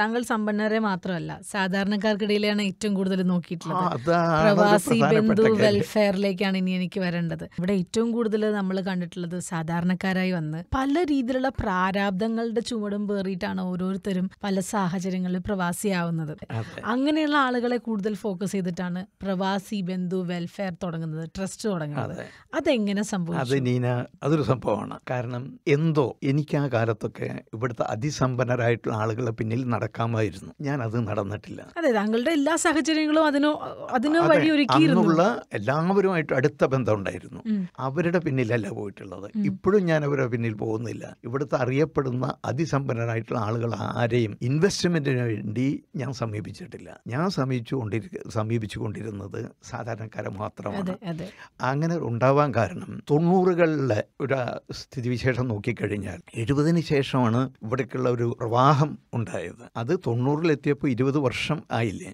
താങ്കൾ സമ്പന്നരെ മാത്രമല്ല സാധാരണക്കാർക്കിടയിലാണ് ഏറ്റവും കൂടുതൽ നോക്കിയിട്ടുള്ളത് പ്രവാസി ബന്ധു വെൽഫെയറിലേക്കാണ് ഇനി എനിക്ക് വരേണ്ടത് ഇവിടെ ഏറ്റവും കൂടുതൽ നമ്മൾ കണ്ടിട്ടുള്ളത് സാധാരണക്കാരായി വന്ന് പല രീതിയിലുള്ള പ്രാരാബ്ദങ്ങളുടെ ചുവടും പേറിയിട്ടാണ് ഓരോരുത്തരും പല സാഹചര്യങ്ങളിൽ പ്രവാസിയാവുന്നത് അങ്ങനെയുള്ള ആളുകളെ കൂടുതൽ ഫോക്കസ് ചെയ്തിട്ടാണ് പ്രവാസി ബന്ധു വെൽഫെയർ തുടങ്ങുന്നത് ട്രസ്റ്റ് തുടങ്ങുന്നത് അതെങ്ങനെ സംഭവിച്ചു അതൊരു സംഭവമാണ് കാരണം എന്തോ എനിക്ക് ആ കാലത്തൊക്കെ ഇവിടുത്തെ അതിസമ്പന്നരായിട്ടുള്ള ആളുകളെ പിന്നിൽ നട നടക്കാമായിരുന്നു ഞാൻ അത് നടന്നിട്ടില്ല അതെ താങ്കളുടെ എല്ലാ സാഹചര്യങ്ങളും അതിനോ അതിനോ വഴി ഒരുക്കിയിരുന്നുള്ള എല്ലാവരുമായിട്ട് അടുത്ത ബന്ധം ഉണ്ടായിരുന്നു അവരുടെ പിന്നിലല്ല പോയിട്ടുള്ളത് ഇപ്പോഴും ഞാൻ അവരുടെ പിന്നിൽ പോകുന്നില്ല ഇവിടുത്തെ അറിയപ്പെടുന്ന അതിസമ്പന്നരായിട്ടുള്ള ആളുകൾ ആരെയും ഇൻവെസ്റ്റ്മെന്റിന് വേണ്ടി ഞാൻ സമീപിച്ചിട്ടില്ല ഞാൻ സമീപിച്ചു സമീപിച്ചു കൊണ്ടിരുന്നത് സാധാരണക്കാരെ മാത്രമാണ് അങ്ങനെ ഉണ്ടാവാൻ കാരണം തൊണ്ണൂറുകളിലെ ഒരു സ്ഥിതിവിശേഷം നോക്കിക്കഴിഞ്ഞാൽ എഴുപതിന് ശേഷമാണ് ഇവിടേക്കുള്ള ഒരു പ്രവാഹം ഉണ്ടായത് അത് തൊണ്ണൂറിലെത്തിയപ്പോൾ ഇരുപത് വർഷം ആയില്ലേ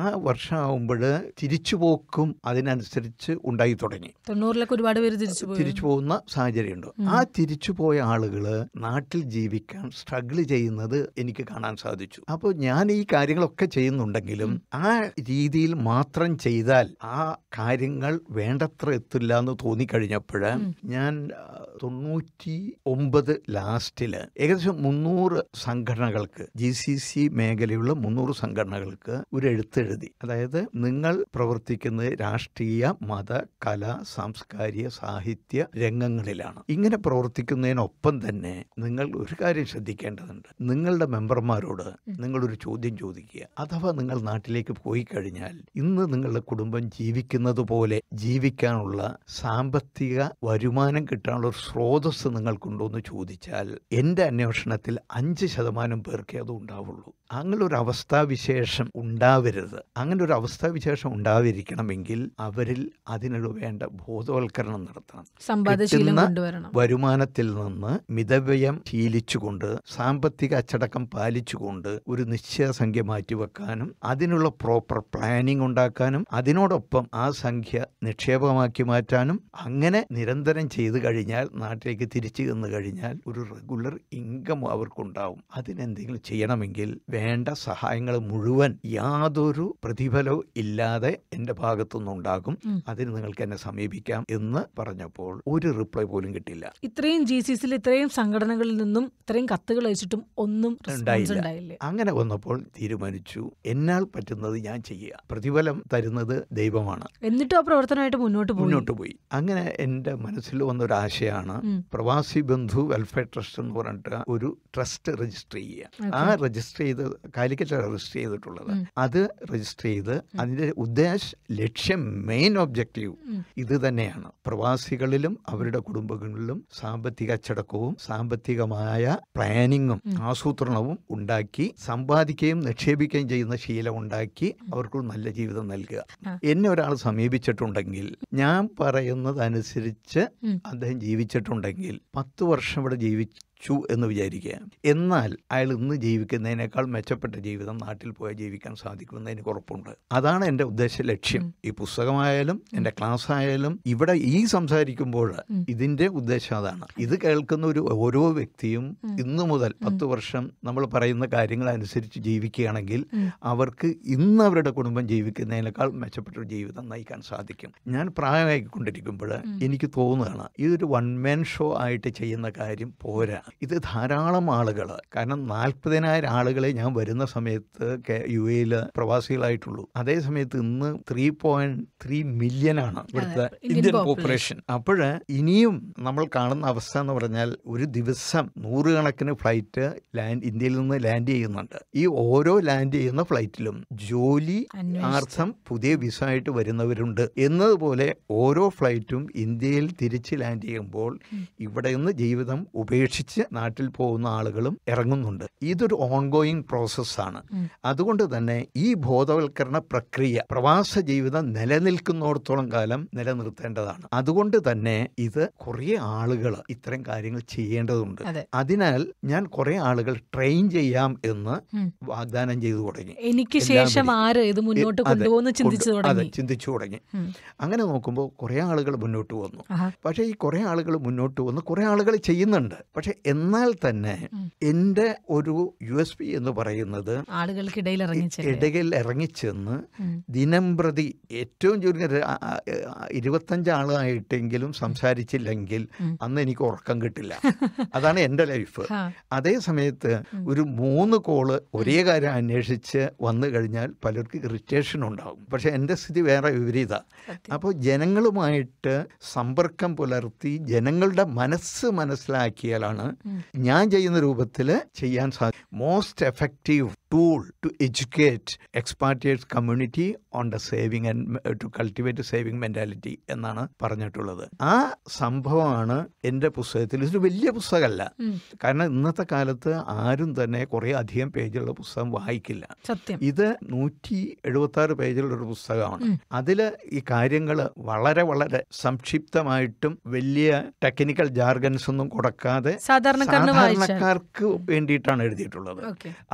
ആ വർഷം ആവുമ്പോൾ തിരിച്ചുപോക്കും അതിനനുസരിച്ച് ഉണ്ടായി തുടങ്ങി തൊണ്ണൂറിലൊക്കെ ഒരുപാട് പേര് തിരിച്ചു തിരിച്ചു പോകുന്ന സാഹചര്യം ഉണ്ട് ആ തിരിച്ചു പോയ ആളുകൾ നാട്ടിൽ ജീവിക്കാൻ സ്ട്രഗിൾ ചെയ്യുന്നത് എനിക്ക് കാണാൻ സാധിച്ചു അപ്പോൾ ഞാൻ ഈ കാര്യങ്ങളൊക്കെ ചെയ്യുന്നുണ്ടെങ്കിലും ആ രീതിയിൽ മാത്രം ചെയ്താൽ ആ കാര്യങ്ങൾ വേണ്ടത്ര എത്തില്ല എന്ന് തോന്നിക്കഴിഞ്ഞപ്പോൾ ഞാൻ തൊണ്ണൂറ്റി ഒമ്പത് ലാസ്റ്റിൽ ഏകദേശം മുന്നൂറ് സംഘടനകൾക്ക് ജി സി സി മേഖലയുള്ള മുന്നൂറ് സംഘടനകൾക്ക് ഒരു എഴുത്തെഴുതി അതായത് നിങ്ങൾ പ്രവർത്തിക്കുന്നത് രാഷ്ട്രീയ മത കല സാംസ്കാരിക സാഹിത്യ രംഗങ്ങളിലാണ് ഇങ്ങനെ പ്രവർത്തിക്കുന്നതിനൊപ്പം തന്നെ നിങ്ങൾ ഒരു കാര്യം ശ്രദ്ധിക്കേണ്ടതുണ്ട് നിങ്ങളുടെ മെമ്പർമാരോട് നിങ്ങളൊരു ചോദ്യം ചോദിക്കുക അഥവാ നിങ്ങൾ നാട്ടിലേക്ക് പോയി കഴിഞ്ഞാൽ ഇന്ന് നിങ്ങളുടെ കുടുംബം ജീവിക്കുന്നത് പോലെ ജീവിക്കാനുള്ള സാമ്പത്തിക വരുമാനം കിട്ടാനുള്ള ഒരു സ്രോതസ് നിങ്ങൾക്കുണ്ടോ എന്ന് ചോദിച്ചാൽ എൻ്റെ അന്വേഷണത്തിൽ അഞ്ച് ശതമാനം പേർക്കേ അത് ഉണ്ടാവുള്ളൂ olurlu. അങ്ങനെ ഒരു അവസ്ഥാവിശേഷം ഉണ്ടാവരുത് അങ്ങനെ ഒരു അവസ്ഥാവിശേഷം ഉണ്ടാവരിക്കണമെങ്കിൽ അവരിൽ അതിനുള്ള വേണ്ട ബോധവൽക്കരണം നടത്തണം വരുമാനത്തിൽ നിന്ന് മിതവ്യയം ശീലിച്ചുകൊണ്ട് സാമ്പത്തിക അച്ചടക്കം പാലിച്ചുകൊണ്ട് ഒരു നിശ്ചയ സംഖ്യ മാറ്റിവെക്കാനും അതിനുള്ള പ്രോപ്പർ പ്ലാനിംഗ് ഉണ്ടാക്കാനും അതിനോടൊപ്പം ആ സംഖ്യ നിക്ഷേപമാക്കി മാറ്റാനും അങ്ങനെ നിരന്തരം ചെയ്തു കഴിഞ്ഞാൽ നാട്ടിലേക്ക് തിരിച്ചു ചെന്ന് കഴിഞ്ഞാൽ ഒരു റെഗുലർ ഇൻകം അവർക്കുണ്ടാവും അതിനെന്തെങ്കിലും ചെയ്യണമെങ്കിൽ വേണ്ട സഹായങ്ങൾ മുഴുവൻ യാതൊരു പ്രതിഫലവും ഇല്ലാതെ എൻ്റെ ഉണ്ടാകും അതിന് നിങ്ങൾക്ക് എന്നെ സമീപിക്കാം എന്ന് പറഞ്ഞപ്പോൾ ഒരു റിപ്ലൈ പോലും കിട്ടില്ല ഇത്രയും ജി സി സിയിൽ ഇത്രയും സംഘടനകളിൽ നിന്നും ഇത്രയും കത്തുകൾ അയച്ചിട്ടും ഒന്നും ഉണ്ടായില്ല അങ്ങനെ വന്നപ്പോൾ തീരുമാനിച്ചു എന്നാൽ പറ്റുന്നത് ഞാൻ ചെയ്യുക പ്രതിഫലം തരുന്നത് ദൈവമാണ് എന്നിട്ടും ആ പ്രവർത്തനമായിട്ട് മുന്നോട്ട് മുന്നോട്ട് പോയി അങ്ങനെ എൻ്റെ മനസ്സിൽ വന്ന ഒരു ആശയമാണ് പ്രവാസി ബന്ധു വെൽഫെയർ ട്രസ്റ്റ് എന്ന് പറഞ്ഞിട്ട് ഒരു ട്രസ്റ്റ് രജിസ്റ്റർ ചെയ്യുക ആ രജിസ്റ്റർ ചെയ്ത കാലിക്കറ്റ് രജിസ്റ്റർ ചെയ്തിട്ടുള്ളത് അത് രജിസ്റ്റർ ചെയ്ത് അതിൻ്റെ ഉദ്ദേശം ലക്ഷ്യം മെയിൻ ഒബ്ജക്റ്റീവ് ഇത് തന്നെയാണ് പ്രവാസികളിലും അവരുടെ കുടുംബങ്ങളിലും സാമ്പത്തിക അച്ചടക്കവും സാമ്പത്തികമായ പ്ലാനിങ്ങും ആസൂത്രണവും ഉണ്ടാക്കി സമ്പാദിക്കുകയും നിക്ഷേപിക്കുകയും ചെയ്യുന്ന ശീലം ഉണ്ടാക്കി അവർക്ക് നല്ല ജീവിതം നൽകുക എന്നെ ഒരാൾ സമീപിച്ചിട്ടുണ്ടെങ്കിൽ ഞാൻ പറയുന്നത് അനുസരിച്ച് അദ്ദേഹം ജീവിച്ചിട്ടുണ്ടെങ്കിൽ പത്ത് വർഷം ഇവിടെ ജീവിച്ചു മരിച്ചു എന്ന് വിചാരിക്കുക എന്നാൽ അയാൾ ഇന്ന് ജീവിക്കുന്നതിനേക്കാൾ മെച്ചപ്പെട്ട ജീവിതം നാട്ടിൽ പോയാൽ ജീവിക്കാൻ സാധിക്കുമെന്ന് എനിക്ക് ഉറപ്പുണ്ട് അതാണ് എൻ്റെ ഉദ്ദേശ ലക്ഷ്യം ഈ പുസ്തകമായാലും എൻ്റെ ക്ലാസ് ആയാലും ഇവിടെ ഈ സംസാരിക്കുമ്പോൾ ഇതിൻ്റെ ഉദ്ദേശം അതാണ് ഇത് കേൾക്കുന്ന ഒരു ഓരോ വ്യക്തിയും ഇന്നു മുതൽ പത്ത് വർഷം നമ്മൾ പറയുന്ന കാര്യങ്ങൾ അനുസരിച്ച് ജീവിക്കുകയാണെങ്കിൽ അവർക്ക് ഇന്ന് അവരുടെ കുടുംബം ജീവിക്കുന്നതിനേക്കാൾ മെച്ചപ്പെട്ട ഒരു ജീവിതം നയിക്കാൻ സാധിക്കും ഞാൻ പ്രായമായിക്കൊണ്ടിരിക്കുമ്പോൾ എനിക്ക് തോന്നുകയാണ് ഇതൊരു വൺ മാൻ ഷോ ആയിട്ട് ചെയ്യുന്ന കാര്യം പോരാ ഇത് ധാരാളം ആളുകൾ കാരണം നാൽപ്പതിനായിരം ആളുകളെ ഞാൻ വരുന്ന സമയത്ത് യു എയിൽ പ്രവാസികളായിട്ടുള്ളൂ അതേ സമയത്ത് ഇന്ന് ത്രീ പോയിന്റ് ത്രീ മില്യൺ ആണ് ഇവിടുത്തെ ഇന്ത്യൻ പോപ്പുലേഷൻ അപ്പോൾ ഇനിയും നമ്മൾ കാണുന്ന അവസ്ഥ എന്ന് പറഞ്ഞാൽ ഒരു ദിവസം നൂറുകണക്കിന് ഫ്ലൈറ്റ് ലാൻഡ് ഇന്ത്യയിൽ നിന്ന് ലാൻഡ് ചെയ്യുന്നുണ്ട് ഈ ഓരോ ലാൻഡ് ചെയ്യുന്ന ഫ്ലൈറ്റിലും ജോലി ആർത്ഥം പുതിയ വിസ ആയിട്ട് വരുന്നവരുണ്ട് എന്നതുപോലെ ഓരോ ഫ്ലൈറ്റും ഇന്ത്യയിൽ തിരിച്ച് ലാൻഡ് ചെയ്യുമ്പോൾ ഇവിടെ നിന്ന് ജീവിതം ഉപേക്ഷിച്ച് നാട്ടിൽ പോകുന്ന ആളുകളും ഇറങ്ങുന്നുണ്ട് ഇതൊരു ഓൺഗോയിങ് പ്രോസസ്സാണ് അതുകൊണ്ട് തന്നെ ഈ ബോധവൽക്കരണ പ്രക്രിയ പ്രവാസ ജീവിതം നിലനിൽക്കുന്നോടത്തോളം കാലം നിലനിർത്തേണ്ടതാണ് അതുകൊണ്ട് തന്നെ ഇത് കുറേ ആളുകൾ ഇത്തരം കാര്യങ്ങൾ ചെയ്യേണ്ടതുണ്ട് അതിനാൽ ഞാൻ കുറെ ആളുകൾ ട്രെയിൻ ചെയ്യാം എന്ന് വാഗ്ദാനം ചെയ്തു തുടങ്ങി എനിക്ക് ശേഷം ആര് ഇത് മുന്നോട്ട് കൊണ്ടുപോകുന്നു ചിന്തിച്ചു തുടങ്ങി ചിന്തിച്ചു തുടങ്ങി അങ്ങനെ നോക്കുമ്പോൾ കുറെ ആളുകൾ മുന്നോട്ട് വന്നു പക്ഷേ ഈ കുറെ ആളുകൾ മുന്നോട്ട് വന്നു കുറെ ആളുകൾ ചെയ്യുന്നുണ്ട് പക്ഷേ എന്നാൽ തന്നെ എൻ്റെ ഒരു യു എസ് പി എന്ന് പറയുന്നത് ആളുകൾക്കിടയിൽ ഇടയിൽ ഇറങ്ങിച്ചെന്ന് ദിനം പ്രതി ഏറ്റവും ചുരുങ്ങിയ ഇരുപത്തഞ്ചാളായിട്ടെങ്കിലും സംസാരിച്ചില്ലെങ്കിൽ അന്ന് എനിക്ക് ഉറക്കം കിട്ടില്ല അതാണ് എൻ്റെ ലൈഫ് അതേ സമയത്ത് ഒരു മൂന്ന് കോള് ഒരേ കാര്യം അന്വേഷിച്ച് വന്നു കഴിഞ്ഞാൽ പലർക്കും ഇറിറ്റേഷൻ ഉണ്ടാകും പക്ഷെ എൻ്റെ സ്ഥിതി വേറെ വിപരീത അപ്പോൾ ജനങ്ങളുമായിട്ട് സമ്പർക്കം പുലർത്തി ജനങ്ങളുടെ മനസ്സ് മനസ്സിലാക്കിയാലാണ് ഞാൻ ചെയ്യുന്ന രൂപത്തിൽ ചെയ്യാൻ സാധിക്കും most effective tool to educate expatriates community on the saving and to cultivate saving mentality എന്നാണ് പറഞ്ഞിട്ടുള്ളത് ആ സംഭവമാണ് എൻ്റെ പുസ്തകത്തിൽ ഇതൊരു വലിയ പുസ്തകമല്ല കാരണം ഇന്നത്തെ കാലത്ത് ആരും തന്നെ കുറേ അധികം പേജുള്ള പുസ്തകം വായിക്കില്ല സത്യം ഇത് നൂറ്റി എഴുപത്തി ആറ് പേജുള്ള ഒരു പുസ്തകമാണ് അതിൽ ഈ കാര്യങ്ങൾ വളരെ വളരെ സംക്ഷിപ്തമായിട്ടും വലിയ ടെക്നിക്കൽ ജാർഗൻസ് ഒന്നും കൊടുക്കാതെ സാധാരണക്കാർക്ക് വേണ്ടിയിട്ടാണ് എഴുതിയിട്ടുള്ളത്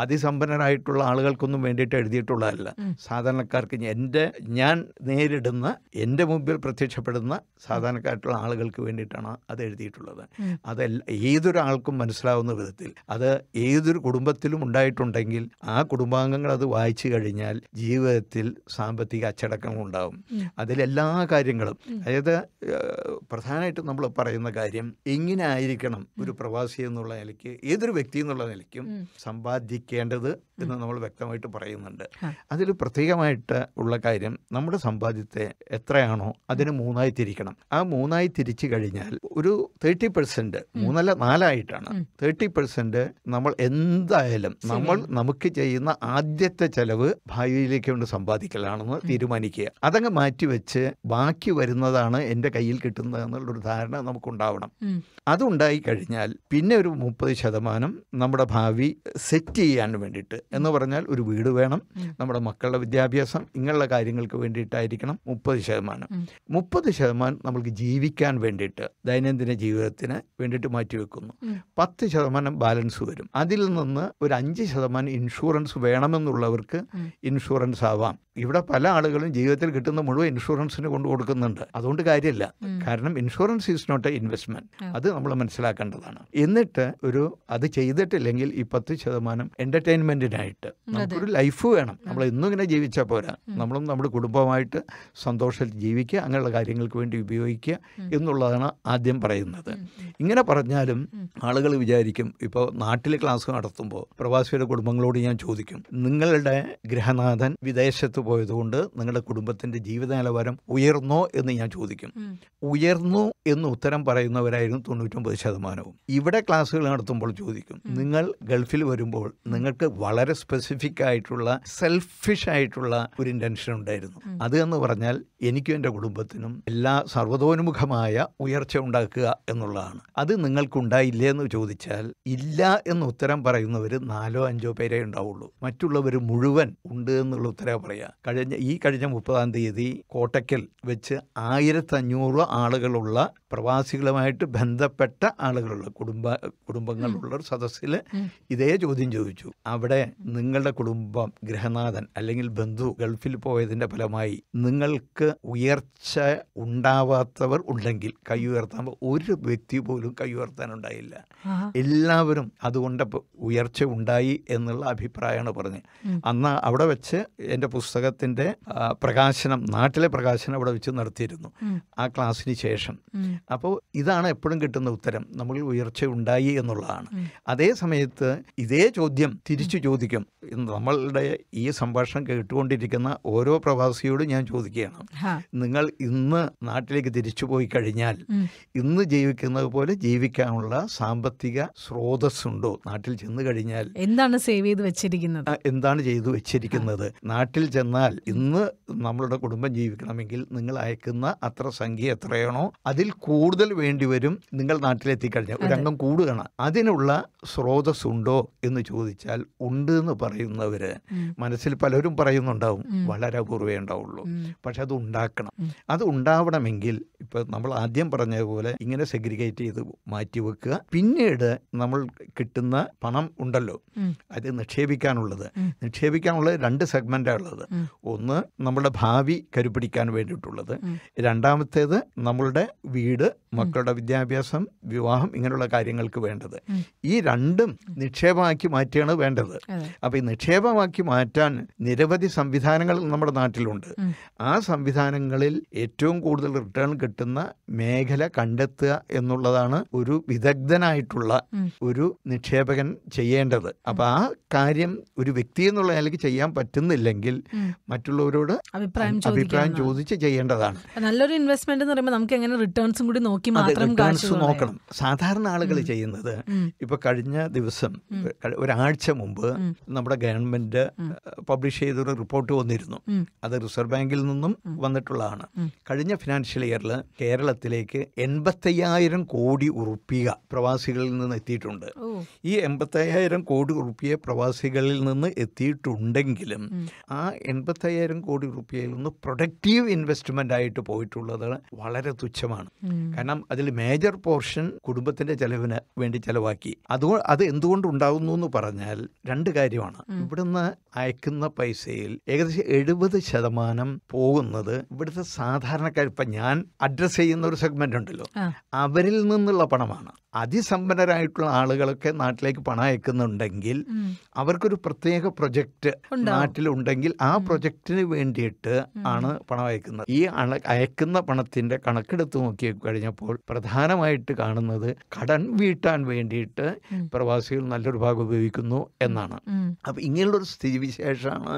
അതിസമ്പന്നരായിട്ടുള്ള ആളുകൾക്കൊന്നും വേണ്ടിയിട്ട് എഴുതിയിട്ടുള്ളതല്ല സാധാരണക്കാർക്ക് എൻ്റെ ഞാൻ നേരിടുന്ന എൻ്റെ മുമ്പിൽ പ്രത്യക്ഷപ്പെടുന്ന സാധാരണക്കാരായിട്ടുള്ള ആളുകൾക്ക് വേണ്ടിയിട്ടാണ് അത് എഴുതിയിട്ടുള്ളത് അത് ഏതൊരാൾക്കും മനസ്സിലാവുന്ന വിധത്തിൽ അത് ഏതൊരു കുടുംബത്തിലും ഉണ്ടായിട്ടുണ്ടെങ്കിൽ ആ കുടുംബാംഗങ്ങൾ അത് വായിച്ചു കഴിഞ്ഞാൽ ജീവിതത്തിൽ സാമ്പത്തിക അച്ചടക്കം ഉണ്ടാവും അതിലെല്ലാ കാര്യങ്ങളും അതായത് പ്രധാനമായിട്ടും നമ്മൾ പറയുന്ന കാര്യം എങ്ങനെ ആയിരിക്കണം ഒരു പ്രവാചകൻ പ്രവാസി എന്നുള്ള നിലയ്ക്ക് ഏതൊരു വ്യക്തി എന്നുള്ള നിലയ്ക്കും സമ്പാദിക്കേണ്ടത് എന്ന് നമ്മൾ വ്യക്തമായിട്ട് പറയുന്നുണ്ട് അതിൽ പ്രത്യേകമായിട്ട് ഉള്ള കാര്യം നമ്മുടെ സമ്പാദ്യത്തെ എത്രയാണോ അതിന് മൂന്നായി തിരിക്കണം ആ മൂന്നായി തിരിച്ചു കഴിഞ്ഞാൽ ഒരു തേർട്ടി പെർസെൻറ്റ് മൂന്നല്ല നാലായിട്ടാണ് തേർട്ടി പെർസെൻറ്റ് നമ്മൾ എന്തായാലും നമ്മൾ നമുക്ക് ചെയ്യുന്ന ആദ്യത്തെ ചെലവ് ഭാവിയിലേക്ക് കൊണ്ട് സമ്പാദിക്കലാണെന്ന് തീരുമാനിക്കുക അതങ്ങ് മാറ്റിവെച്ച് ബാക്കി വരുന്നതാണ് എൻ്റെ കയ്യിൽ കിട്ടുന്നത് എന്നുള്ളൊരു ധാരണ നമുക്കുണ്ടാവണം അതുണ്ടായി കഴിഞ്ഞാൽ പിന്നെ ഒരു മുപ്പത് ശതമാനം നമ്മുടെ ഭാവി സെറ്റ് ചെയ്യാൻ വേണ്ടിയിട്ട് എന്ന് പറഞ്ഞാൽ ഒരു വീട് വേണം നമ്മുടെ മക്കളുടെ വിദ്യാഭ്യാസം ഇങ്ങനെയുള്ള കാര്യങ്ങൾക്ക് വേണ്ടിയിട്ടായിരിക്കണം മുപ്പത് ശതമാനം മുപ്പത് ശതമാനം നമ്മൾക്ക് ജീവിക്കാൻ വേണ്ടിയിട്ട് ദൈനംദിന ജീവിതത്തിന് വേണ്ടിയിട്ട് മാറ്റിവെക്കുന്നു പത്ത് ശതമാനം ബാലൻസ് വരും അതിൽ നിന്ന് ഒരു അഞ്ച് ശതമാനം ഇൻഷുറൻസ് വേണമെന്നുള്ളവർക്ക് ഇൻഷുറൻസ് ആവാം ഇവിടെ പല ആളുകളും ജീവിതത്തിൽ കിട്ടുന്ന മുഴുവൻ ഇൻഷുറൻസിന് കൊണ്ട് കൊടുക്കുന്നുണ്ട് അതുകൊണ്ട് കാര്യമില്ല കാരണം insurance is not a investment അത് നമ്മൾ മനസ്സിലാക്കേണ്ടതാണ് എന്നിട്ട് ഒരു അത് ചെയ്തിട്ടില്ലെങ്കിൽ ഈ പത്ത് ശതമാനം എന്റർടൈൻമെന്റിനായിട്ട് നമുക്കൊരു ലൈഫ് വേണം നമ്മൾ ഇന്നും ഇങ്ങനെ ജീവിച്ചാൽ പോരാ നമ്മളും നമ്മുടെ കുടുംബമായിട്ട് സന്തോഷത്തിൽ ജീവിക്കുക അങ്ങനെയുള്ള കാര്യങ്ങൾക്ക് വേണ്ടി ഉപയോഗിക്കുക എന്നുള്ളതാണ് ആദ്യം പറയുന്നത് ഇങ്ങനെ പറഞ്ഞാലും ആളുകൾ വിചാരിക്കും ഇപ്പോൾ നാട്ടിൽ ക്ലാസ് നടത്തുമ്പോൾ പ്രവാസിയുടെ കുടുംബങ്ങളോട് ഞാൻ ചോദിക്കും നിങ്ങളുടെ ഗ്രഹനാഥൻ വിദേശത്ത് പോയതുകൊണ്ട് നിങ്ങളുടെ കുടുംബത്തിൻ്റെ ജീവിത നിലവാരം ഉയർന്നോ എന്ന് ഞാൻ ചോദിക്കും ഉയർന്നു എന്ന് ഉത്തരം പറയുന്നവരായിരുന്നു തൊണ്ണൂറ്റൊമ്പത് ശതമാനവും ഇവ ഇവിടെ ക്ലാസ്സുകൾ നടത്തുമ്പോൾ ചോദിക്കും നിങ്ങൾ ഗൾഫിൽ വരുമ്പോൾ നിങ്ങൾക്ക് വളരെ സ്പെസിഫിക് ആയിട്ടുള്ള സെൽഫിഷ് ആയിട്ടുള്ള ഒരു ഇൻറ്റൻഷൻ ഉണ്ടായിരുന്നു അത് എന്ന് പറഞ്ഞാൽ എനിക്കും എൻ്റെ കുടുംബത്തിനും എല്ലാ സർവതോന്മുഖമായ ഉയർച്ച ഉണ്ടാക്കുക എന്നുള്ളതാണ് അത് നിങ്ങൾക്കുണ്ടായില്ലേ എന്ന് ചോദിച്ചാൽ ഇല്ല എന്ന് ഉത്തരം പറയുന്നവർ നാലോ അഞ്ചോ പേരേ ഉണ്ടാവുള്ളൂ മറ്റുള്ളവർ മുഴുവൻ ഉണ്ട് എന്നുള്ള ഉത്തരവ് പറയുക കഴിഞ്ഞ ഈ കഴിഞ്ഞ മുപ്പതാം തീയതി കോട്ടയ്ക്കൽ വെച്ച് ആയിരത്തഞ്ഞൂറ് ആളുകളുള്ള പ്രവാസികളുമായിട്ട് ബന്ധപ്പെട്ട ആളുകളുള്ള കുടുംബം കുടുംബ കുടുംബങ്ങളുള്ള ഒരു സദസ്സിൽ ഇതേ ചോദ്യം ചോദിച്ചു അവിടെ നിങ്ങളുടെ കുടുംബം ഗ്രഹനാഥൻ അല്ലെങ്കിൽ ബന്ധു ഗൾഫിൽ പോയതിൻ്റെ ഫലമായി നിങ്ങൾക്ക് ഉയർച്ച ഉണ്ടാവാത്തവർ ഉണ്ടെങ്കിൽ കൈ ഉയർത്താൻ ഒരു വ്യക്തി പോലും കൈ ഉയർത്താനുണ്ടായില്ല എല്ലാവരും അതുകൊണ്ട് ഉയർച്ച ഉണ്ടായി എന്നുള്ള അഭിപ്രായമാണ് പറഞ്ഞത് അന്ന് അവിടെ വെച്ച് എൻ്റെ പുസ്തകത്തിൻ്റെ പ്രകാശനം നാട്ടിലെ പ്രകാശനം അവിടെ വെച്ച് നടത്തിയിരുന്നു ആ ക്ലാസ്സിന് ശേഷം അപ്പോൾ ഇതാണ് എപ്പോഴും കിട്ടുന്ന ഉത്തരം നമ്മൾ ഉയർച്ച ഉണ്ടായി എന്നുള്ളതാണ് അതേ സമയത്ത് ഇതേ ചോദ്യം തിരിച്ചു ചോദിക്കും നമ്മളുടെ ഈ സംഭാഷണം കേട്ടുകൊണ്ടിരിക്കുന്ന ഓരോ പ്രവാസിയോടും ഞാൻ ചോദിക്കുകയാണ് നിങ്ങൾ ഇന്ന് നാട്ടിലേക്ക് തിരിച്ചു പോയി കഴിഞ്ഞാൽ ഇന്ന് ജീവിക്കുന്നത് പോലെ ജീവിക്കാനുള്ള സാമ്പത്തിക സ്രോതസ് ഉണ്ടോ നാട്ടിൽ ചെന്ന് കഴിഞ്ഞാൽ എന്താണ് സേവ് ചെയ്ത് വെച്ചിരിക്കുന്നത് എന്താണ് ചെയ്തു വെച്ചിരിക്കുന്നത് നാട്ടിൽ ചെന്നാൽ ഇന്ന് നമ്മളുടെ കുടുംബം ജീവിക്കണമെങ്കിൽ നിങ്ങൾ അയക്കുന്ന അത്ര സംഖ്യ എത്രയാണോ അതിൽ കൂടുതൽ വേണ്ടിവരും നിങ്ങൾ നാട്ടിലെത്തി കഴിഞ്ഞാൽ ഒരംഗം കൂടുകയാണ് അതിനുള്ള സ്രോതസ്സുണ്ടോ എന്ന് ചോദിച്ചാൽ ഉണ്ട് എന്ന് പറയുന്നവർ മനസ്സിൽ പലരും പറയുന്നുണ്ടാവും വളരെ അപൂർവേ ഉണ്ടാവുള്ളൂ പക്ഷെ അത് ഉണ്ടാക്കണം അത് ഉണ്ടാവണമെങ്കിൽ ഇപ്പൊ നമ്മൾ ആദ്യം പറഞ്ഞതുപോലെ ഇങ്ങനെ സെഗ്രിഗേറ്റ് ചെയ്ത് മാറ്റി വെക്കുക പിന്നീട് നമ്മൾ കിട്ടുന്ന പണം ഉണ്ടല്ലോ അത് നിക്ഷേപിക്കാനുള്ളത് നിക്ഷേപിക്കാനുള്ളത് രണ്ട് ഉള്ളത് ഒന്ന് നമ്മുടെ ഭാവി കരുപിടിക്കാൻ വേണ്ടിയിട്ടുള്ളത് രണ്ടാമത്തേത് നമ്മളുടെ വീട് മക്കളുടെ വിദ്യാഭ്യാസം വിവാഹം ഇങ്ങനെയുള്ള കാര്യങ്ങൾ കാര്യങ്ങൾക്ക് വേണ്ടത് ഈ രണ്ടും നിക്ഷേപമാക്കി മാറ്റിയാണ് വേണ്ടത് അപ്പോൾ ഈ നിക്ഷേപമാക്കി മാറ്റാൻ നിരവധി സംവിധാനങ്ങൾ നമ്മുടെ നാട്ടിലുണ്ട് ആ സംവിധാനങ്ങളിൽ ഏറ്റവും കൂടുതൽ റിട്ടേൺ കിട്ടുന്ന മേഖല കണ്ടെത്തുക എന്നുള്ളതാണ് ഒരു വിദഗ്ധനായിട്ടുള്ള ഒരു നിക്ഷേപകൻ ചെയ്യേണ്ടത് അപ്പം ആ കാര്യം ഒരു വ്യക്തി എന്നുള്ള നിലയ്ക്ക് ചെയ്യാൻ പറ്റുന്നില്ലെങ്കിൽ മറ്റുള്ളവരോട് അഭിപ്രായം ചോദിച്ച് ചെയ്യേണ്ടതാണ് നല്ലൊരു ഇൻവെസ്റ്റ്മെന്റ് എന്ന് പറയുമ്പോൾ നമുക്ക് എങ്ങനെ റിട്ടേൺസും കൂടി നോക്കി മാത്രം നോക്കണം സാധാരണ ആളുകൾ ആളുകൾ ചെയ്യുന്നത് ഇപ്പൊ കഴിഞ്ഞ ദിവസം ഒരാഴ്ച മുമ്പ് നമ്മുടെ ഗവൺമെന്റ് പബ്ലിഷ് ചെയ്തൊരു റിപ്പോർട്ട് വന്നിരുന്നു അത് റിസർവ് ബാങ്കിൽ നിന്നും വന്നിട്ടുള്ളതാണ് കഴിഞ്ഞ ഫിനാൻഷ്യൽ ഇയറിൽ കേരളത്തിലേക്ക് എൺപത്തയ്യായിരം കോടി ഉറുപ്പിക പ്രവാസികളിൽ നിന്ന് എത്തിയിട്ടുണ്ട് ഈ എൺപത്തയ്യായിരം കോടി ഉറുപ്പിയ പ്രവാസികളിൽ നിന്ന് എത്തിയിട്ടുണ്ടെങ്കിലും ആ എൺപത്തയ്യായിരം കോടി ഉറുപ്പിയയിൽ നിന്ന് പ്രൊഡക്റ്റീവ് ഇൻവെസ്റ്റ്മെന്റ് ആയിട്ട് പോയിട്ടുള്ളത് വളരെ തുച്ഛമാണ് കാരണം അതിൽ മേജർ പോർഷൻ കുടുംബത്തിന്റെ ചില ചെലവിന് വേണ്ടി ചെലവാക്കി അതോ അത് എന്തുകൊണ്ടുണ്ടാവുന്നു എന്ന് പറഞ്ഞാൽ രണ്ട് കാര്യമാണ് ഇവിടുന്ന് അയക്കുന്ന പൈസയിൽ ഏകദേശം എഴുപത് ശതമാനം പോകുന്നത് ഇവിടുത്തെ സാധാരണക്കാർ ഇപ്പം ഞാൻ അഡ്രസ്സ് ചെയ്യുന്ന ഒരു സെഗ്മെന്റ് ഉണ്ടല്ലോ അവരിൽ നിന്നുള്ള പണമാണ് അതിസമ്പന്നരായിട്ടുള്ള ആളുകളൊക്കെ നാട്ടിലേക്ക് പണം അയക്കുന്നുണ്ടെങ്കിൽ അവർക്കൊരു പ്രത്യേക പ്രൊജക്റ്റ് നാട്ടിലുണ്ടെങ്കിൽ ആ പ്രൊജക്റ്റിന് വേണ്ടിയിട്ട് ആണ് പണം അയക്കുന്നത് ഈ അയക്കുന്ന പണത്തിന്റെ കണക്കെടുത്ത് നോക്കി കഴിഞ്ഞപ്പോൾ പ്രധാനമായിട്ട് കാണുന്നത് കടൻ വീട്ടാൻ വേണ്ടിയിട്ട് പ്രവാസികൾ നല്ലൊരു ഭാഗം ഉപയോഗിക്കുന്നു എന്നാണ് അപ്പം ഇങ്ങനെയുള്ളൊരു സ്ഥിതിവിശേഷമാണ്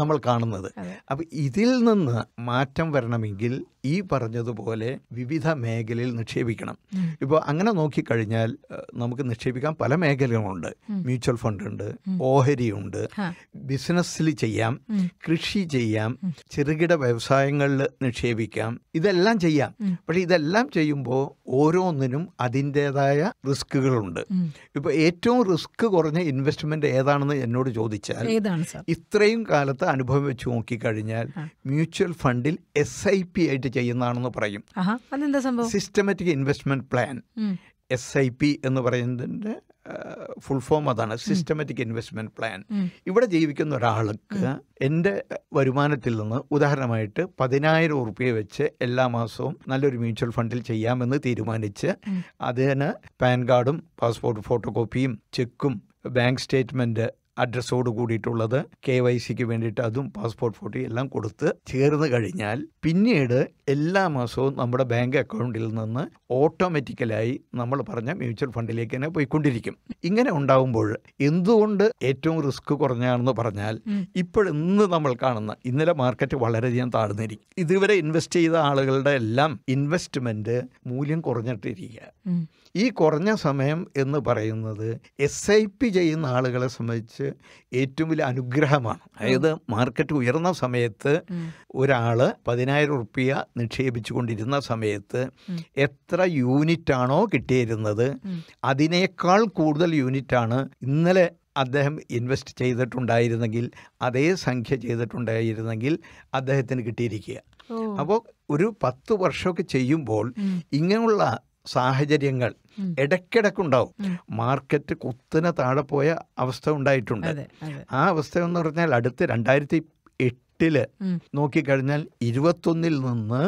നമ്മൾ കാണുന്നത് അപ്പം ഇതിൽ നിന്ന് മാറ്റം വരണമെങ്കിൽ ഈ പറഞ്ഞതുപോലെ വിവിധ മേഖലയിൽ നിക്ഷേപിക്കണം ഇപ്പോൾ അങ്ങനെ നോക്കിക്കഴിഞ്ഞാൽ നമുക്ക് നിക്ഷേപിക്കാൻ പല മേഖലകളുണ്ട് മ്യൂച്വൽ ഫണ്ട് ഉണ്ട് ഓഹരിയുണ്ട് ബിസിനസ്സിൽ ചെയ്യാം കൃഷി ചെയ്യാം ചെറുകിട വ്യവസായങ്ങളിൽ നിക്ഷേപിക്കാം ഇതെല്ലാം ചെയ്യാം പക്ഷേ ഇതെല്ലാം ചെയ്യുമ്പോൾ ഓരോന്നിനും അതിൻ്റെതായ റിസ്കുകളുണ്ട് ഇപ്പോൾ ഏറ്റവും റിസ്ക് കുറഞ്ഞ ഇൻവെസ്റ്റ്മെൻറ്റ് ഏതാണെന്ന് എന്നോട് ചോദിച്ചാൽ ഇത്രയും കാലത്ത് അനുഭവം വെച്ച് നോക്കിക്കഴിഞ്ഞാൽ മ്യൂച്വൽ ഫണ്ടിൽ എസ് ഐ പി ആയിട്ട് ചെയ്യുന്നതാണെന്ന് പറയും systematic investment plan S I P എന്ന് പറയുന്നതിന്റെ ഫുൾ ഫോം അതാണ് സിസ്റ്റമാറ്റിക് ഇൻവെസ്റ്റ്മെന്റ് പ്ലാൻ ഇവിടെ ജീവിക്കുന്ന ഒരാൾക്ക് എൻ്റെ വരുമാനത്തിൽ നിന്ന് ഉദാഹരണമായിട്ട് പതിനായിരം ഉറുപ്പ്യ വെച്ച് എല്ലാ മാസവും നല്ലൊരു മ്യൂച്വൽ ഫണ്ടിൽ ചെയ്യാമെന്ന് തീരുമാനിച്ച് അതിന് പാൻ കാർഡും പാസ്പോർട്ട് ഫോട്ടോ കോപ്പിയും ചെക്കും ബാങ്ക് സ്റ്റേറ്റ്മെൻറ്റ് അഡ്രസ്സോട് കൂടിയിട്ടുള്ളത് കെ വൈ സിക്ക് വേണ്ടിയിട്ട് അതും പാസ്പോർട്ട് ഫോട്ടോ എല്ലാം കൊടുത്ത് ചേർന്ന് കഴിഞ്ഞാൽ പിന്നീട് എല്ലാ മാസവും നമ്മുടെ ബാങ്ക് അക്കൗണ്ടിൽ നിന്ന് ഓട്ടോമാറ്റിക്കലായി നമ്മൾ പറഞ്ഞ മ്യൂച്വൽ ഫണ്ടിലേക്ക് തന്നെ പോയിക്കൊണ്ടിരിക്കും ഇങ്ങനെ ഉണ്ടാവുമ്പോൾ എന്തുകൊണ്ട് ഏറ്റവും റിസ്ക് കുറഞ്ഞാണെന്ന് പറഞ്ഞാൽ ഇപ്പോഴിന്ന് നമ്മൾ കാണുന്ന ഇന്നലെ മാർക്കറ്റ് വളരെയധികം താഴ്ന്നിരിക്കും ഇതുവരെ ഇൻവെസ്റ്റ് ചെയ്ത ആളുകളുടെ എല്ലാം ഇൻവെസ്റ്റ്മെൻറ്റ് മൂല്യം കുറഞ്ഞിട്ടിരിക്കുക ഈ കുറഞ്ഞ സമയം എന്ന് പറയുന്നത് എസ് ഐ പി ചെയ്യുന്ന ആളുകളെ സംബന്ധിച്ച് ഏറ്റവും വലിയ അനുഗ്രഹമാണ് അതായത് മാർക്കറ്റ് ഉയർന്ന സമയത്ത് ഒരാൾ പതിനായിരം ഉറുപ്പ്യ നിക്ഷേപിച്ചു കൊണ്ടിരുന്ന സമയത്ത് എത്ര യൂണിറ്റാണോ കിട്ടിയിരുന്നത് അതിനേക്കാൾ കൂടുതൽ യൂണിറ്റാണ് ഇന്നലെ അദ്ദേഹം ഇൻവെസ്റ്റ് ചെയ്തിട്ടുണ്ടായിരുന്നെങ്കിൽ അതേ സംഖ്യ ചെയ്തിട്ടുണ്ടായിരുന്നെങ്കിൽ അദ്ദേഹത്തിന് കിട്ടിയിരിക്കുക അപ്പോൾ ഒരു പത്ത് വർഷമൊക്കെ ചെയ്യുമ്പോൾ ഇങ്ങനെയുള്ള സാഹചര്യങ്ങൾ ഉണ്ടാവും മാർക്കറ്റ് കുത്തിനെ താഴെ പോയ അവസ്ഥ ഉണ്ടായിട്ടുണ്ട് ആ അവസ്ഥ എന്ന് പറഞ്ഞാൽ അടുത്ത് രണ്ടായിരത്തി എട്ടില് നോക്കിക്കഴിഞ്ഞാൽ ഇരുപത്തൊന്നിൽ നിന്ന്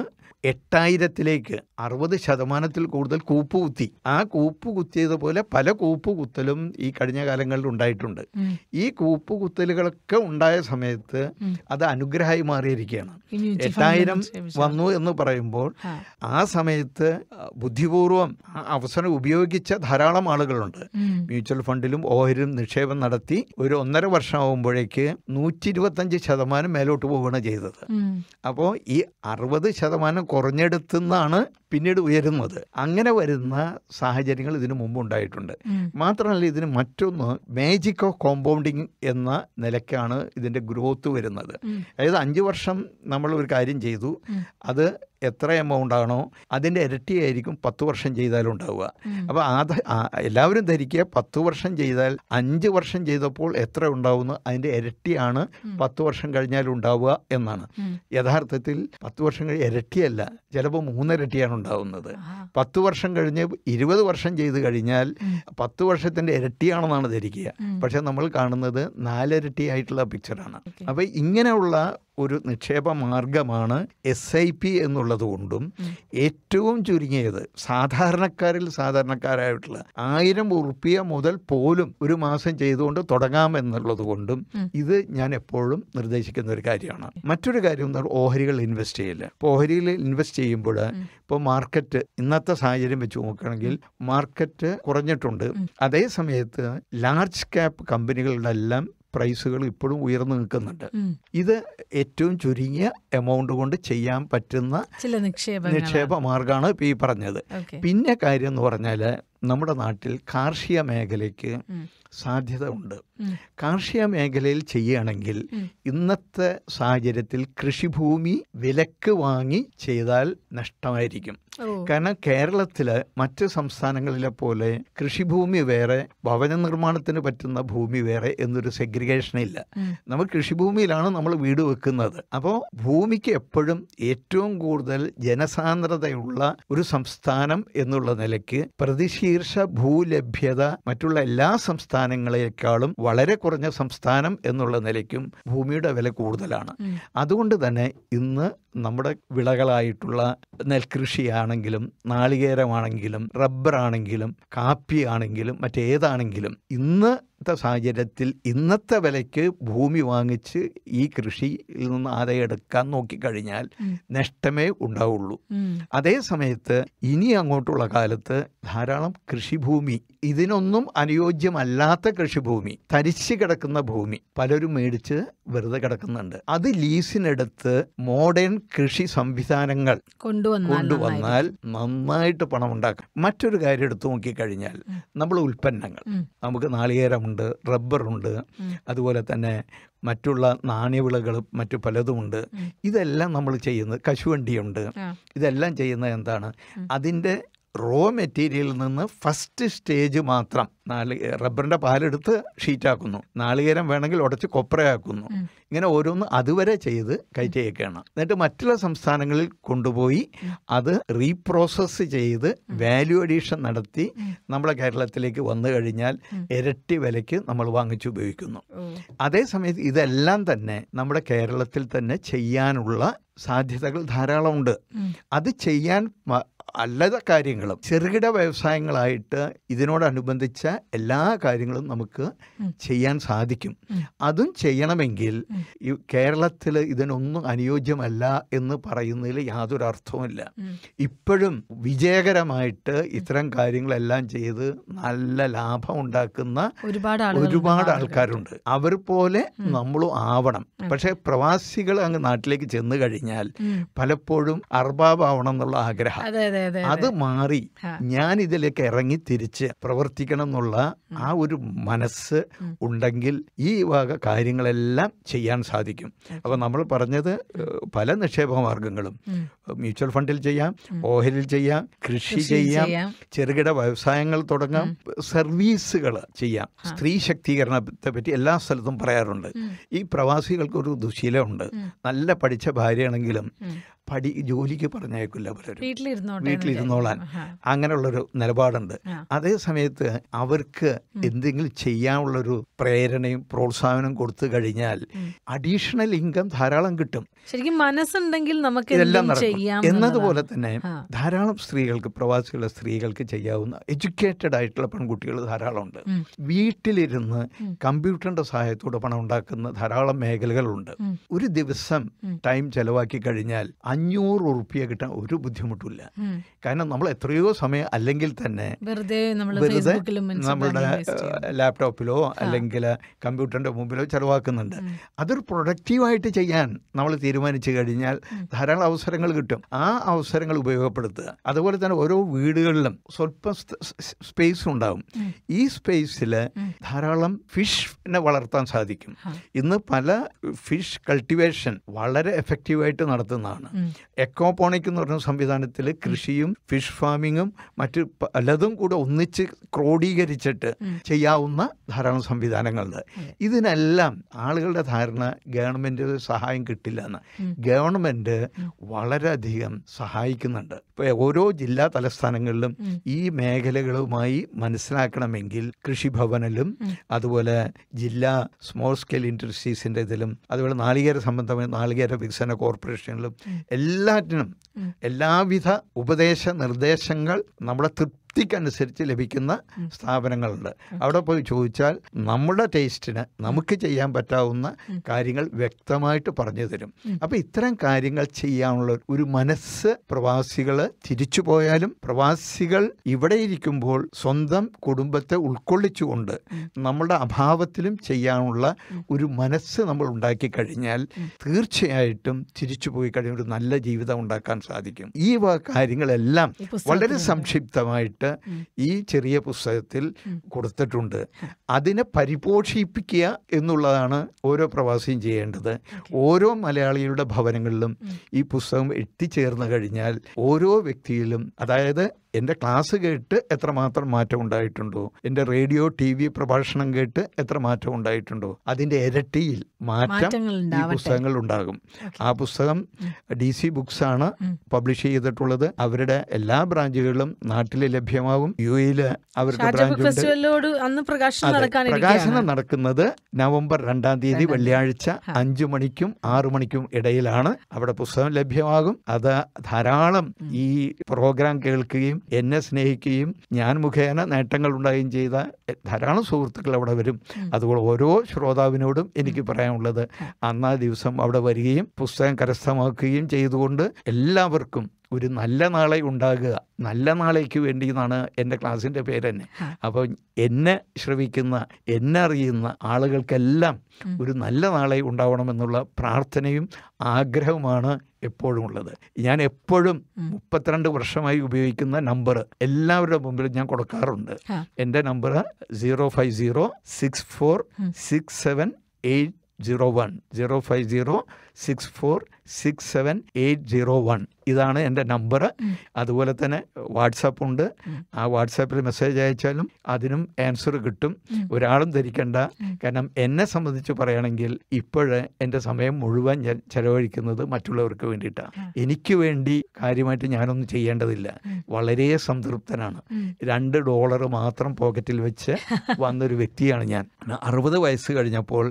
എട്ടായിരത്തിലേക്ക് അറുപത് ശതമാനത്തിൽ കൂടുതൽ കൂപ്പ് കുത്തി ആ കൂപ്പ് കുത്തിയതുപോലെ പല കൂപ്പ് കുത്തലും ഈ കഴിഞ്ഞ കാലങ്ങളിൽ ഉണ്ടായിട്ടുണ്ട് ഈ കൂപ്പ് കുത്തലുകളൊക്കെ ഉണ്ടായ സമയത്ത് അത് അനുഗ്രഹമായി മാറിയിരിക്കുകയാണ് എട്ടായിരം വന്നു എന്ന് പറയുമ്പോൾ ആ സമയത്ത് ബുദ്ധിപൂർവം അവസരം ഉപയോഗിച്ച ധാരാളം ആളുകളുണ്ട് മ്യൂച്വൽ ഫണ്ടിലും ഓഹരിലും നിക്ഷേപം നടത്തി ഒരു ഒന്നര വർഷമാകുമ്പോഴേക്ക് നൂറ്റി ഇരുപത്തഞ്ച് ശതമാനം മേലോട്ട് പോവുകയാണ് ചെയ്തത് അപ്പോൾ ഈ അറുപത് ശതമാനം കുറഞ്ഞെടുത്തെന്നാണ് പിന്നീട് ഉയരുന്നത് അങ്ങനെ വരുന്ന സാഹചര്യങ്ങൾ ഇതിനു മുമ്പ് ഉണ്ടായിട്ടുണ്ട് മാത്രമല്ല ഇതിന് മറ്റൊന്ന് മാജിക് ഓഫ് കോമ്പൗണ്ടിങ് എന്ന നിലയ്ക്കാണ് ഇതിൻ്റെ ഗ്രോത്ത് വരുന്നത് അതായത് അഞ്ച് വർഷം നമ്മൾ ഒരു കാര്യം ചെയ്തു അത് എത്ര എമൗണ്ട് ആണോ അതിൻ്റെ ഇരട്ടിയായിരിക്കും പത്ത് വർഷം ചെയ്താലും ഉണ്ടാവുക അപ്പോൾ അത് എല്ലാവരും ധരിക്കുക പത്ത് വർഷം ചെയ്താൽ അഞ്ച് വർഷം ചെയ്തപ്പോൾ എത്ര ഉണ്ടാവുന്നു അതിൻ്റെ ഇരട്ടിയാണ് പത്ത് വർഷം കഴിഞ്ഞാൽ ഉണ്ടാവുക എന്നാണ് യഥാർത്ഥത്തിൽ പത്ത് വർഷം കഴിഞ്ഞ് ഇരട്ടിയല്ല ചിലപ്പോൾ മൂന്നിരട്ടിയാണ് ഉണ്ടാവുന്നത് പത്ത് വർഷം കഴിഞ്ഞ് ഇരുപത് വർഷം ചെയ്ത് കഴിഞ്ഞാൽ പത്ത് വർഷത്തിൻ്റെ ഇരട്ടിയാണെന്നാണ് ധരിക്കുക പക്ഷെ നമ്മൾ കാണുന്നത് ആയിട്ടുള്ള പിക്ചറാണ് അപ്പോൾ ഇങ്ങനെയുള്ള ഒരു നിക്ഷേപ മാർഗമാണ് എസ് ഐ പി എന്നുള്ളതുകൊണ്ടും ഏറ്റവും ചുരുങ്ങിയത് സാധാരണക്കാരിൽ സാധാരണക്കാരായിട്ടുള്ള ആയിരം ഉറുപ്പിയ മുതൽ പോലും ഒരു മാസം ചെയ്തുകൊണ്ട് തുടങ്ങാം എന്നുള്ളത് കൊണ്ടും ഇത് ഞാൻ എപ്പോഴും നിർദ്ദേശിക്കുന്ന ഒരു കാര്യമാണ് മറ്റൊരു കാര്യം എന്ന് ഓഹരികൾ ഇൻവെസ്റ്റ് ചെയ്യില്ല ഇപ്പോൾ ഓഹരിയിൽ ഇൻവെസ്റ്റ് ചെയ്യുമ്പോൾ ഇപ്പോൾ മാർക്കറ്റ് ഇന്നത്തെ സാഹചര്യം വെച്ച് നോക്കുകയാണെങ്കിൽ മാർക്കറ്റ് കുറഞ്ഞിട്ടുണ്ട് അതേ സമയത്ത് ലാർജ് ക്യാപ് കമ്പനികളുടെ എല്ലാം പ്രൈസുകൾ ഇപ്പോഴും ഉയർന്നു നിൽക്കുന്നുണ്ട് ഇത് ഏറ്റവും ചുരുങ്ങിയ എമൗണ്ട് കൊണ്ട് ചെയ്യാൻ പറ്റുന്ന നിക്ഷേപ മാർഗമാണ് ഈ പറഞ്ഞത് പിന്നെ കാര്യം എന്ന് പറഞ്ഞാൽ നമ്മുടെ നാട്ടിൽ കാർഷിക മേഖലയ്ക്ക് സാധ്യത ഉണ്ട് കാർഷിക മേഖലയിൽ ചെയ്യുകയാണെങ്കിൽ ഇന്നത്തെ സാഹചര്യത്തിൽ കൃഷിഭൂമി വിലക്ക് വാങ്ങി ചെയ്താൽ നഷ്ടമായിരിക്കും കാരണം കേരളത്തിലെ മറ്റ് സംസ്ഥാനങ്ങളിലെ പോലെ കൃഷിഭൂമി വേറെ ഭവന നിർമ്മാണത്തിന് പറ്റുന്ന ഭൂമി വേറെ എന്നൊരു സെഗ്രിഗേഷൻ ഇല്ല നമ്മൾ കൃഷിഭൂമിയിലാണ് നമ്മൾ വീട് വെക്കുന്നത് അപ്പോൾ ഭൂമിക്ക് എപ്പോഴും ഏറ്റവും കൂടുതൽ ജനസാന്ദ്രതയുള്ള ഒരു സംസ്ഥാനം എന്നുള്ള നിലയ്ക്ക് പ്രതിശീർഷ ഭൂലഭ്യത മറ്റുള്ള എല്ലാ സംസ്ഥാനങ്ങളെക്കാളും വളരെ കുറഞ്ഞ സംസ്ഥാനം എന്നുള്ള നിലയ്ക്കും ഭൂമിയുടെ വില കൂടുതലാണ് അതുകൊണ്ട് തന്നെ ഇന്ന് നമ്മുടെ വിളകളായിട്ടുള്ള നെൽകൃഷിയാണെങ്കിലും നാളികേരമാണെങ്കിലും റബ്ബറാണെങ്കിലും കാപ്പി ആണെങ്കിലും മറ്റേതാണെങ്കിലും ഇന്ന് ഇന്നത്തെ സാഹചര്യത്തിൽ ഇന്നത്തെ വിലയ്ക്ക് ഭൂമി വാങ്ങിച്ച് ഈ കൃഷിയിൽ നിന്ന് ആദായം എടുക്കാൻ നോക്കിക്കഴിഞ്ഞാൽ നഷ്ടമേ ഉണ്ടാവുള്ളൂ അതേ സമയത്ത് ഇനി അങ്ങോട്ടുള്ള കാലത്ത് ധാരാളം കൃഷിഭൂമി ഇതിനൊന്നും അനുയോജ്യമല്ലാത്ത കൃഷിഭൂമി തരിച്ചു കിടക്കുന്ന ഭൂമി പലരും മേടിച്ച് വെറുതെ കിടക്കുന്നുണ്ട് അത് ലീസിനെടുത്ത് മോഡേൺ കൃഷി സംവിധാനങ്ങൾ കൊണ്ടുവന്നാൽ നന്നായിട്ട് പണം ഉണ്ടാക്കാം മറ്റൊരു കാര്യം എടുത്തു നോക്കിക്കഴിഞ്ഞാൽ നമ്മൾ ഉൽപ്പന്നങ്ങൾ നമുക്ക് നാളികേരം ഉണ്ട് റബ്ബറുണ്ട് അതുപോലെ തന്നെ മറ്റുള്ള നാണ്യവിളകൾ മറ്റു പലതുമുണ്ട് ഇതെല്ലാം നമ്മൾ ചെയ്യുന്നത് കശുവണ്ടിയുണ്ട് ഇതെല്ലാം ചെയ്യുന്നത് എന്താണ് അതിൻ്റെ റോ മെറ്റീരിയലിൽ നിന്ന് ഫസ്റ്റ് സ്റ്റേജ് മാത്രം നാളി റബ്ബറിൻ്റെ പാലെടുത്ത് ഷീറ്റാക്കുന്നു നാളികേരം വേണമെങ്കിൽ ഉടച്ച് കൊപ്രയാക്കുന്നു ഇങ്ങനെ ഓരോന്ന് അതുവരെ ചെയ്ത് കയറ്റിയേക്കാണ് എന്നിട്ട് മറ്റുള്ള സംസ്ഥാനങ്ങളിൽ കൊണ്ടുപോയി അത് റീപ്രോസസ് ചെയ്ത് വാല്യൂ അഡീഷൻ നടത്തി നമ്മളെ കേരളത്തിലേക്ക് വന്നു കഴിഞ്ഞാൽ ഇരട്ടി വിലയ്ക്ക് നമ്മൾ വാങ്ങിച്ചു ഉപയോഗിക്കുന്നു അതേസമയത്ത് ഇതെല്ലാം തന്നെ നമ്മുടെ കേരളത്തിൽ തന്നെ ചെയ്യാനുള്ള സാധ്യതകൾ ധാരാളമുണ്ട് അത് ചെയ്യാൻ അല്ലാത്ത കാര്യങ്ങളും ചെറുകിട വ്യവസായങ്ങളായിട്ട് ഇതിനോടനുബന്ധിച്ച എല്ലാ കാര്യങ്ങളും നമുക്ക് ചെയ്യാൻ സാധിക്കും അതും ചെയ്യണമെങ്കിൽ ഈ കേരളത്തിൽ ഇതിനൊന്നും അനുയോജ്യമല്ല എന്ന് പറയുന്നതിൽ യാതൊരു അർത്ഥവുമില്ല ഇപ്പോഴും വിജയകരമായിട്ട് ഇത്തരം കാര്യങ്ങളെല്ലാം ചെയ്ത് നല്ല ലാഭം ഉണ്ടാക്കുന്ന ഒരുപാട് ഒരുപാട് ആൾക്കാരുണ്ട് അവർ പോലെ നമ്മളും ആവണം പക്ഷേ പ്രവാസികൾ അങ്ങ് നാട്ടിലേക്ക് ചെന്നു കഴിഞ്ഞാൽ പലപ്പോഴും അർബാബാവണം എന്നുള്ള ആഗ്രഹം അത് മാറി ഞാൻ ഇതിലേക്ക് ഇറങ്ങി തിരിച്ച് പ്രവർത്തിക്കണം എന്നുള്ള ആ ഒരു മനസ്സ് ഉണ്ടെങ്കിൽ ഈ വക കാര്യങ്ങളെല്ലാം ചെയ്യാൻ സാധിക്കും അപ്പോൾ നമ്മൾ പറഞ്ഞത് പല നിക്ഷേപ മാർഗങ്ങളും മ്യൂച്വൽ ഫണ്ടിൽ ചെയ്യാം ഓഹരിൽ ചെയ്യാം കൃഷി ചെയ്യാം ചെറുകിട വ്യവസായങ്ങൾ തുടങ്ങാം സർവീസുകൾ ചെയ്യാം സ്ത്രീ ശക്തീകരണത്തെ പറ്റി എല്ലാ സ്ഥലത്തും പറയാറുണ്ട് ഈ പ്രവാസികൾക്ക് ഒരു ദുശീലമുണ്ട് നല്ല പഠിച്ച ഭാര്യയാണെങ്കിലും പടി ജോലിക്ക് പറഞ്ഞേക്കില്ല പലരും വീട്ടിലിരുന്നോളാൻ അങ്ങനെയുള്ളൊരു നിലപാടുണ്ട് അതേ സമയത്ത് അവർക്ക് എന്തെങ്കിലും ചെയ്യാനുള്ളൊരു പ്രേരണയും പ്രോത്സാഹനവും കൊടുത്തു കഴിഞ്ഞാൽ അഡീഷണൽ ഇൻകം ധാരാളം കിട്ടും ശരിക്കും മനസ്സുണ്ടെങ്കിൽ നമുക്ക് എല്ലാം ചെയ്യാം എന്നതുപോലെ തന്നെ ധാരാളം സ്ത്രീകൾക്ക് പ്രവാസികളുടെ സ്ത്രീകൾക്ക് ചെയ്യാവുന്ന എഡ്യൂക്കേറ്റഡ് ആയിട്ടുള്ള പെൺകുട്ടികൾ ധാരാളമുണ്ട് വീട്ടിലിരുന്ന് കമ്പ്യൂട്ടറിന്റെ സഹായത്തോടെ പണം ഉണ്ടാക്കുന്ന ധാരാളം മേഖലകളുണ്ട് ഒരു ദിവസം ടൈം ചെലവാക്കി കഴിഞ്ഞാൽ അഞ്ഞൂറ് ഉറുപ്പ്യ കിട്ടാൻ ഒരു ബുദ്ധിമുട്ടില്ല കാരണം നമ്മൾ എത്രയോ സമയം അല്ലെങ്കിൽ തന്നെ വെറുതെ നമ്മുടെ ലാപ്ടോപ്പിലോ അല്ലെങ്കിൽ കമ്പ്യൂട്ടറിൻ്റെ മുമ്പിലോ ചെലവാക്കുന്നുണ്ട് അതൊരു പ്രൊഡക്റ്റീവായിട്ട് ചെയ്യാൻ നമ്മൾ തീരുമാനിച്ചു കഴിഞ്ഞാൽ ധാരാളം അവസരങ്ങൾ കിട്ടും ആ അവസരങ്ങൾ ഉപയോഗപ്പെടുത്തുക അതുപോലെ തന്നെ ഓരോ വീടുകളിലും സ്വല്പം സ്പേസ് ഉണ്ടാവും ഈ സ്പേസിൽ ധാരാളം ഫിഷിനെ വളർത്താൻ സാധിക്കും ഇന്ന് പല ഫിഷ് കൾട്ടിവേഷൻ വളരെ എഫക്റ്റീവായിട്ട് നടത്തുന്നതാണ് എക്കോപോണിക് എന്ന് പറഞ്ഞ സംവിധാനത്തിൽ കൃഷിയും ഫിഷ് ഫാമിങ്ങും മറ്റ് പലതും കൂടെ ഒന്നിച്ച് ക്രോഡീകരിച്ചിട്ട് ചെയ്യാവുന്ന ധാരാളം സംവിധാനങ്ങളുണ്ട് ഇതിനെല്ലാം ആളുകളുടെ ധാരണ ഗവൺമെൻറ് സഹായം കിട്ടില്ല എന്ന് ഗവൺമെൻറ് വളരെയധികം സഹായിക്കുന്നുണ്ട് ഇപ്പോൾ ഓരോ ജില്ലാ തലസ്ഥാനങ്ങളിലും ഈ മേഖലകളുമായി മനസ്സിലാക്കണമെങ്കിൽ കൃഷിഭവനിലും അതുപോലെ ജില്ലാ സ്മോൾ സ്കെയിൽ ഇൻഡസ്ട്രീസിൻ്റെ ഇതിലും അതുപോലെ നാളികേര സംബന്ധമായ നാളികേര വികസന കോർപ്പറേഷനിലും എല്ലാറ്റിനും എല്ലാവിധ ഉപദേശ നിർദ്ദേശങ്ങൾ നമ്മളെ തൃപ്തി തൃപ്തിക്കനുസരിച്ച് ലഭിക്കുന്ന സ്ഥാപനങ്ങളുണ്ട് അവിടെ പോയി ചോദിച്ചാൽ നമ്മുടെ ടേസ്റ്റിന് നമുക്ക് ചെയ്യാൻ പറ്റാവുന്ന കാര്യങ്ങൾ വ്യക്തമായിട്ട് പറഞ്ഞു തരും അപ്പോൾ ഇത്തരം കാര്യങ്ങൾ ചെയ്യാനുള്ള ഒരു മനസ്സ് പ്രവാസികൾ തിരിച്ചു പോയാലും പ്രവാസികൾ ഇവിടെ ഇരിക്കുമ്പോൾ സ്വന്തം കുടുംബത്തെ ഉൾക്കൊള്ളിച്ചുകൊണ്ട് നമ്മളുടെ അഭാവത്തിലും ചെയ്യാനുള്ള ഒരു മനസ്സ് നമ്മൾ ഉണ്ടാക്കി കഴിഞ്ഞാൽ തീർച്ചയായിട്ടും തിരിച്ചു പോയി കഴിഞ്ഞ ഒരു നല്ല ജീവിതം ഉണ്ടാക്കാൻ സാധിക്കും ഈ കാര്യങ്ങളെല്ലാം വളരെ സംക്ഷിപ്തമായിട്ട് ആയിട്ട് ഈ ചെറിയ പുസ്തകത്തിൽ കൊടുത്തിട്ടുണ്ട് അതിനെ പരിപോഷിപ്പിക്കുക എന്നുള്ളതാണ് ഓരോ പ്രവാസിയും ചെയ്യേണ്ടത് ഓരോ മലയാളികളുടെ ഭവനങ്ങളിലും ഈ പുസ്തകം എത്തിച്ചേർന്ന് കഴിഞ്ഞാൽ ഓരോ വ്യക്തിയിലും അതായത് എൻ്റെ ക്ലാസ് കേട്ട് എത്രമാത്രം മാറ്റം ഉണ്ടായിട്ടുണ്ടോ എൻ്റെ റേഡിയോ ടി വി പ്രഭാഷണം കേട്ട് എത്ര മാറ്റം ഉണ്ടായിട്ടുണ്ടോ അതിൻ്റെ ഇരട്ടിയിൽ മാറ്റം ഈ പുസ്തകങ്ങൾ ഉണ്ടാകും ആ പുസ്തകം ഡി സി ബുക്സ് ആണ് പബ്ലിഷ് ചെയ്തിട്ടുള്ളത് അവരുടെ എല്ലാ ബ്രാഞ്ചുകളിലും നാട്ടിൽ ലഭ്യമാകും യു എയില് അവരുടെ ബ്രാഞ്ച് പ്രകാശനം നടക്കുന്നത് നവംബർ രണ്ടാം തീയതി വെള്ളിയാഴ്ച അഞ്ചു മണിക്കും ആറു മണിക്കും ഇടയിലാണ് അവിടെ പുസ്തകം ലഭ്യമാകും അത് ധാരാളം ഈ പ്രോഗ്രാം കേൾക്കുകയും എന്നെ സ്നേഹിക്കുകയും ഞാൻ മുഖേന നേട്ടങ്ങൾ ഉണ്ടാകുകയും ചെയ്ത ധാരാളം സുഹൃത്തുക്കൾ അവിടെ വരും അതുപോലെ ഓരോ ശ്രോതാവിനോടും എനിക്ക് പറയാനുള്ളത് അന്നാ ദിവസം അവിടെ വരികയും പുസ്തകം കരസ്ഥമാക്കുകയും ചെയ്തുകൊണ്ട് എല്ലാവർക്കും ഒരു നല്ല നാളെ ഉണ്ടാകുക നല്ല നാളേക്ക് വേണ്ടി എന്നാണ് എൻ്റെ ക്ലാസ്സിൻ്റെ പേര് തന്നെ അപ്പം എന്നെ ശ്രവിക്കുന്ന എന്നെ അറിയുന്ന ആളുകൾക്കെല്ലാം ഒരു നല്ല നാളെ ഉണ്ടാവണമെന്നുള്ള പ്രാർത്ഥനയും ആഗ്രഹവുമാണ് എപ്പോഴും ഉള്ളത് ഞാൻ എപ്പോഴും മുപ്പത്തിരണ്ട് വർഷമായി ഉപയോഗിക്കുന്ന നമ്പർ എല്ലാവരുടെ മുമ്പിൽ ഞാൻ കൊടുക്കാറുണ്ട് എൻ്റെ number zero five zero six four six seven eight zero one zero five zero six four six seven eight zero one ഇതാണ് എൻ്റെ നമ്പർ അതുപോലെ തന്നെ വാട്സാപ്പ് ഉണ്ട് ആ വാട്സാപ്പിൽ മെസ്സേജ് അയച്ചാലും അതിനും ആൻസർ കിട്ടും ഒരാളും ധരിക്കേണ്ട കാരണം എന്നെ സംബന്ധിച്ച് പറയുകയാണെങ്കിൽ ഇപ്പോഴേ എൻ്റെ സമയം മുഴുവൻ ഞാൻ ചെലവഴിക്കുന്നത് മറ്റുള്ളവർക്ക് വേണ്ടിയിട്ടാണ് എനിക്ക് വേണ്ടി കാര്യമായിട്ട് ഞാനൊന്നും ചെയ്യേണ്ടതില്ല വളരെ സംതൃപ്തനാണ് രണ്ട് ഡോളർ മാത്രം പോക്കറ്റിൽ വെച്ച് വന്നൊരു വ്യക്തിയാണ് ഞാൻ അറുപത് വയസ്സ് കഴിഞ്ഞപ്പോൾ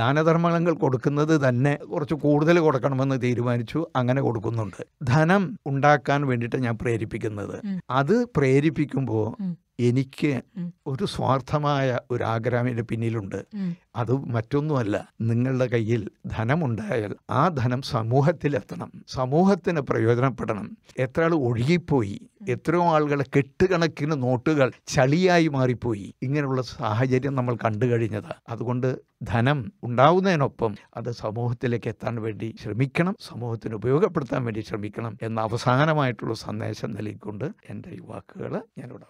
ദാനധർമ്മങ്ങൾ കൊടുക്കുന്നത് തന്നെ കുറച്ച് കൂടുതൽ കൊടുക്കണമെന്ന് തീരുമാനിച്ചു അങ്ങനെ കൊടുക്കുന്നുണ്ട് ധനം ഉണ്ടാക്കാൻ വേണ്ടിയിട്ട് ഞാൻ പ്രേരിപ്പിക്കുന്നത് അത് പ്രേരിപ്പിക്കുമ്പോൾ എനിക്ക് ഒരു സ്വാർത്ഥമായ ഒരു ആഗ്രഹമിന് പിന്നിലുണ്ട് അത് മറ്റൊന്നുമല്ല നിങ്ങളുടെ കയ്യിൽ ധനമുണ്ടായാൽ ആ ധനം സമൂഹത്തിലെത്തണം സമൂഹത്തിന് പ്രയോജനപ്പെടണം എത്ര ആൾ ഒഴുകിപ്പോയി എത്രയോ ആളുകളെ കെട്ടുകണക്കിന് നോട്ടുകൾ ചളിയായി മാറിപ്പോയി ഇങ്ങനെയുള്ള സാഹചര്യം നമ്മൾ കണ്ടു കഴിഞ്ഞത് അതുകൊണ്ട് ധനം ഉണ്ടാവുന്നതിനൊപ്പം അത് സമൂഹത്തിലേക്ക് എത്താൻ വേണ്ടി ശ്രമിക്കണം സമൂഹത്തിന് ഉപയോഗപ്പെടുത്താൻ വേണ്ടി ശ്രമിക്കണം എന്ന അവസാനമായിട്ടുള്ള സന്ദേശം നൽകിക്കൊണ്ട് എൻ്റെ ഈ വാക്കുകൾ ഞാനിവിടെ